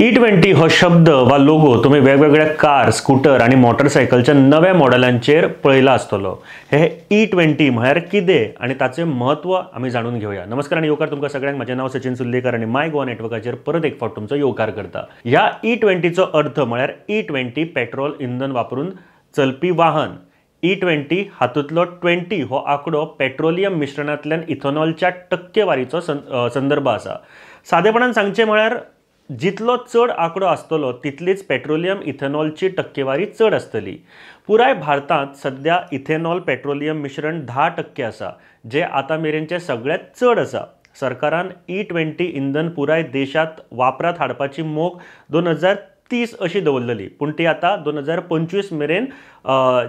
E twenty हो शब्द वा लोगो तुम्ही वेगवेगळ्या कार स्कूटर आणि मोटरसायकलच्या नव्या मॉडेलांचेर पळयला आसतलो हे ई ट्वेंटी म्हणजे कितें आणि ताचें महत्त्व आम्ही जाणून घेऊया नमस्कार आणि योकार तुमकां सगळ्यांक माझे नाव सचिन सुल्लेकर आणि माय गोवा नेटवर्काचेर परत एक फावट तुमचो योकार करता ह्या ई e ट्वेंटीचो अर्थ म्हणजे ई ट्वेंटी पेट्रोल इंधन वापरून चलपी वाहन ई e ट्वेंटी हातूंतलो ट्वेंटी हो आंकडो पेट्रोलियम मिश्रणातल्या इथेनॉलच्या टक्केवारीचो संदर्भ असा सादेपणान सांगचे म्हणजे जितलो चड आंकडो आसतलो तितलीच पेट्रोलियम इथेनॉलची टक्केवारी चड आसतली पुराय भारतांत सध्या इथेनॉल पेट्रोलियम मिश्रण धा टक्के आसा जे आता मेरेनचें सगळ्यांत चड आसा सरकारान ई ट्वेंटी इंधन पुराय देशात वापरात हाडपाची मोख दोन हजार तीस अशी दवरलेली पूण ती आतां दोन हजार पंचवीस मेरेन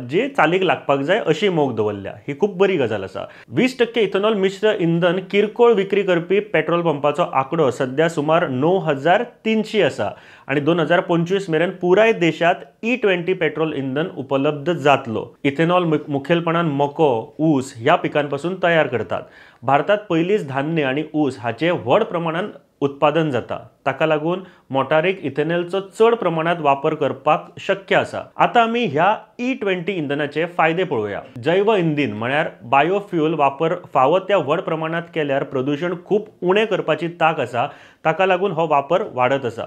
जे चालीक लागपाक जाय अशी मोग दवरल्या ही खूब बरी गजाल आसा वीस टक्के इथेनॉल मिश्र इंधन किरकोळ विक्री करपी पेट्रोल पंपाचो आंकडो सध्या सुमार णव हजार तिनशी आसा आनी दोन हजार पंचवीस मेरेन पुराय देशात ई ट्वेंटी पेट्रोल इंधन उपलब्ध जातलो इथेनॉल मुखेलपणान मको ऊस ह्या पिकांपासून तयार करतात भारतात पयलींच धान्य आनी ऊस हाचे व्हड प्रमाणात उत्पादन जाता ताका लागून मोटारीक इथेनॉलचो चड प्रमाणात वापर करपाक शक्य आसा आता आमी ह्या ई e ट्वेंटी इंधनाचे फायदे पळोवया जैव इंधन म्हळ्यार बायोफ्युअल वापर फावो त्या व्हड प्रमाणात केल्यार प्रदूषण खूब उणे करपाची ताक आसा ताका लागून हो वापर वाढत आसा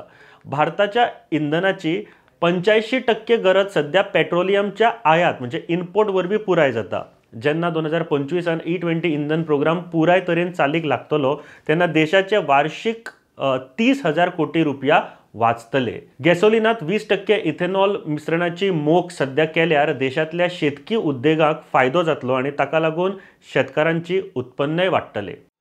भारताच्या इंधनाची पंच्याऐंशी टक्के गरज सध्या पेट्रोलियमच्या आयात म्हणजे इम्पोर्ट वरवीं पुराय जाता ज्यांना दोन हजार पंचवीस ई ट्वेंटी e इंधन प्रोग्राम पुराय तरेन चालीक लागतलो तेन्ना देशाचे वार्षिक तीस हजार कोटी रुपया वाचतले गॅसोलिनात वीस टक्के इथेनॉल मिश्रणाची मोख सध्या केल्यार देशातल्या शेतकी उद्देगाक फायदो जातलो आनी ताका लागून शेतकारांची उत्पन्नय वाडटले